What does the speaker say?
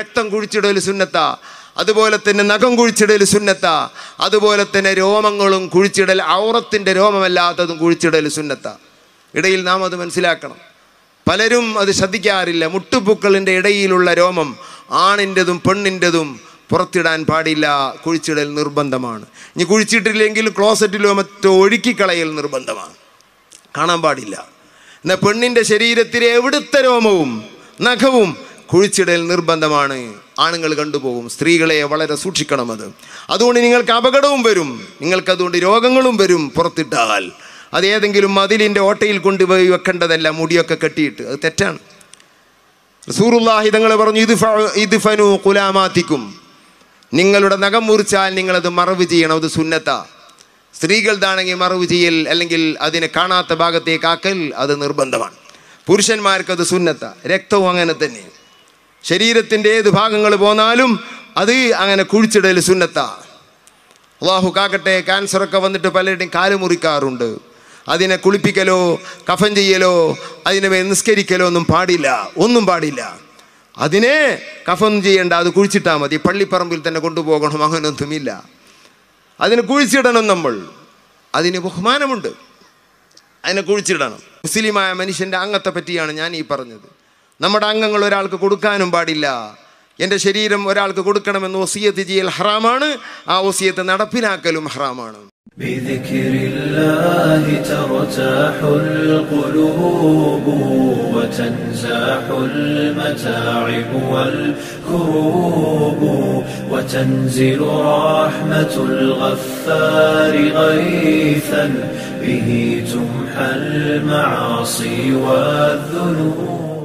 രക്തം കുഴിച്ചിടൽ സുന്നത്ത അതുപോലെ തന്നെ നഖം കുഴിച്ചിടൽ സുന്നത്ത അതുപോലെ തന്നെ രോമങ്ങളും കുഴിച്ചിടൽ ഔറത്തിൻ്റെ രോമമല്ലാത്തതും കുഴിച്ചിടൽ സുന്നത്ത ഇടയിൽ നാം അത് മനസ്സിലാക്കണം പലരും അത് ശ്രദ്ധിക്കാറില്ല മുട്ടുപൂക്കളിൻ്റെ ഇടയിലുള്ള രോമം ആണിൻ്റെതും പെണ്ണിൻ്റെതും പുറത്തിടാൻ പാടില്ല കുഴിച്ചിടൽ നിർബന്ധമാണ് ഇനി കുഴിച്ചിട്ടില്ലെങ്കിൽ ക്ലോസറ്റിലോ മറ്റോ ഒഴുക്കിക്കളയൽ നിർബന്ധമാണ് കാണാൻ പാടില്ല എന്നാൽ പെണ്ണിൻ്റെ ശരീരത്തിലെ എവിടുത്തെ രോമവും നഖവും കുഴിച്ചിടൽ നിർബന്ധമാണ് ആണുങ്ങൾ കണ്ടുപോകും സ്ത്രീകളെ വളരെ സൂക്ഷിക്കണം അത് അതുകൊണ്ട് നിങ്ങൾക്ക് അപകടവും വരും നിങ്ങൾക്ക് അതുകൊണ്ട് രോഗങ്ങളും വരും പുറത്തിട്ടാൽ അത് ഏതെങ്കിലും മതിലിൻ്റെ ഓട്ടയിൽ കൊണ്ടുപോയി വെക്കേണ്ടതല്ല മുടിയൊക്കെ കെട്ടിയിട്ട് അത് തെറ്റാണ് സൂറുല്ലാഹിതങ്ങൾ പറഞ്ഞു ഇത് ഇത് ഫനു കുലാമാത്തിക്കും നിങ്ങളുടെ നഖം മുറിച്ചാൽ നിങ്ങളത് മറവ് ചെയ്യണം അത് സുന്നത്ത സ്ത്രീകൾതാണെങ്കിൽ മറവ് ചെയ്യൽ അല്ലെങ്കിൽ അതിനെ കാണാത്ത ഭാഗത്തേക്കാക്കൽ അത് നിർബന്ധമാണ് പുരുഷന്മാർക്കത് സുന്നത്ത രക്തവും അങ്ങനെ തന്നെ ശരീരത്തിൻ്റെ ഏത് ഭാഗങ്ങൾ പോന്നാലും അത് അങ്ങനെ കുഴിച്ചിടൽ സുന്നത്ത അള്ളാഹു കാക്കട്ടെ ക്യാൻസറൊക്കെ വന്നിട്ട് പലരുടെയും കാല് മുറിക്കാറുണ്ട് അതിനെ കുളിപ്പിക്കലോ കഫൻ ചെയ്യലോ അതിനെ നിസ്കരിക്കലോ ഒന്നും പാടില്ല ഒന്നും പാടില്ല അതിനെ കഫം ചെയ്യേണ്ട അത് കുഴിച്ചിട്ടാൽ മതി പള്ളിപ്പറമ്പിൽ തന്നെ കൊണ്ടുപോകണം അങ്ങനൊന്നുമില്ല അതിനെ കുഴിച്ചിടണം നമ്മൾ അതിന് ബഹുമാനമുണ്ട് അതിനെ കുഴിച്ചിടണം മുസ്ലിമായ മനുഷ്യൻ്റെ അംഗത്തെ പറ്റിയാണ് ഞാൻ ഈ പറഞ്ഞത് നമ്മുടെ അംഗങ്ങൾ ഒരാൾക്ക് കൊടുക്കാനും പാടില്ല എൻ്റെ ശരീരം ഒരാൾക്ക് കൊടുക്കണമെന്ന് ഒസിയത്ത് ചെയ്യൽ ഹറാമാണ് ആ ഒസിയത്ത് നടപ്പിലാക്കലും ഹറാമാണ് به تمحى المعاصي والذنوب